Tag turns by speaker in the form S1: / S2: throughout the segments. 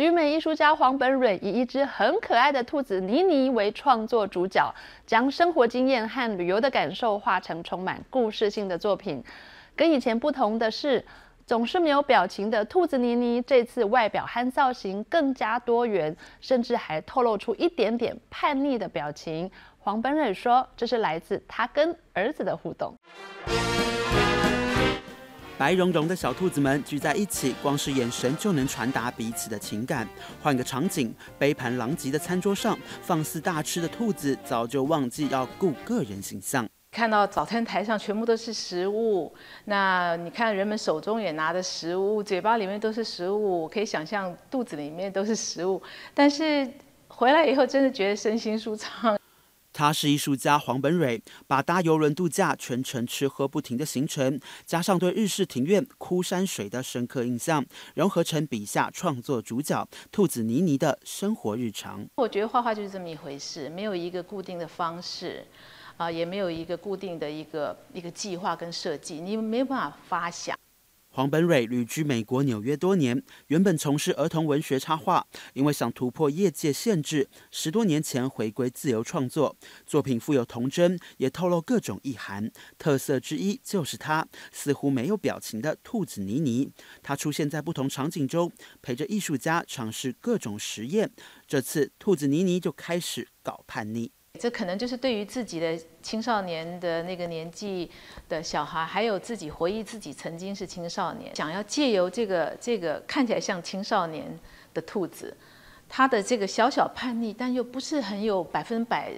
S1: 旅美艺术家黄本蕊以一只很可爱的兔子妮妮为创作主角，将生活经验和旅游的感受画成充满故事性的作品。跟以前不同的是，总是没有表情的兔子妮妮，这次外表和造型更加多元，甚至还透露出一点点叛逆的表情。黄本蕊说：“这是来自他跟儿子的互动。”
S2: 白茸茸的小兔子们聚在一起，光是眼神就能传达彼此的情感。换个场景，杯盘狼藉的餐桌上，放肆大吃的兔子早就忘记要顾个人形象。
S3: 看到早餐台上全部都是食物，那你看人们手中也拿的食物，嘴巴里面都是食物，可以想象肚子里面都是食物。但是回来以后，真的觉得身心舒畅。
S2: 他是艺术家黄本蕊，把搭游轮度假、全程吃喝不停的行程，加上对日式庭院、枯山水的深刻印象，融合成笔下创作主角兔子妮妮的生活日常。
S3: 我觉得画画就是这么一回事，没有一个固定的方式，啊，也没有一个固定的一个一个计划跟设计，你没办法发想。
S2: 黄本蕊旅居美国纽约多年，原本从事儿童文学插画，因为想突破业界限制，十多年前回归自由创作。作品富有童真，也透露各种意涵。特色之一就是他似乎没有表情的兔子妮妮，他出现在不同场景中，陪着艺术家尝试各种实验。这次，兔子妮妮就开始搞叛逆。
S3: 这可能就是对于自己的青少年的那个年纪的小孩，还有自己回忆自己曾经是青少年，想要借由这个这个看起来像青少年的兔子，他的这个小小叛逆但又不是很有百分百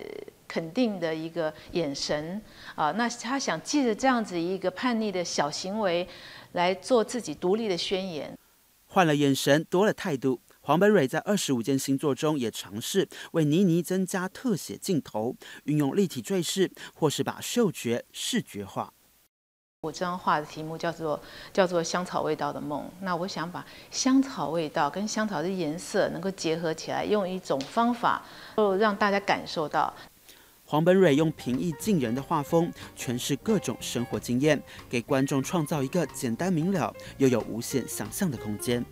S3: 肯定的一个眼神啊，那他想借着这样子一个叛逆的小行为，来做自己独立的宣言，
S2: 换了眼神，多了态度。黄本蕊在二十五件新作中也尝试为妮妮增加特写镜头，运用立体坠饰，或是把嗅觉视觉化。
S3: 我这张画的题目叫做叫做香草味道的梦。那我想把香草味道跟香草的颜色能够结合起来，用一种方法，让大家感受到。
S2: 黄本蕊用平易近人的画风诠释各种生活经验，给观众创造一个简单明了又有无限想象的空间。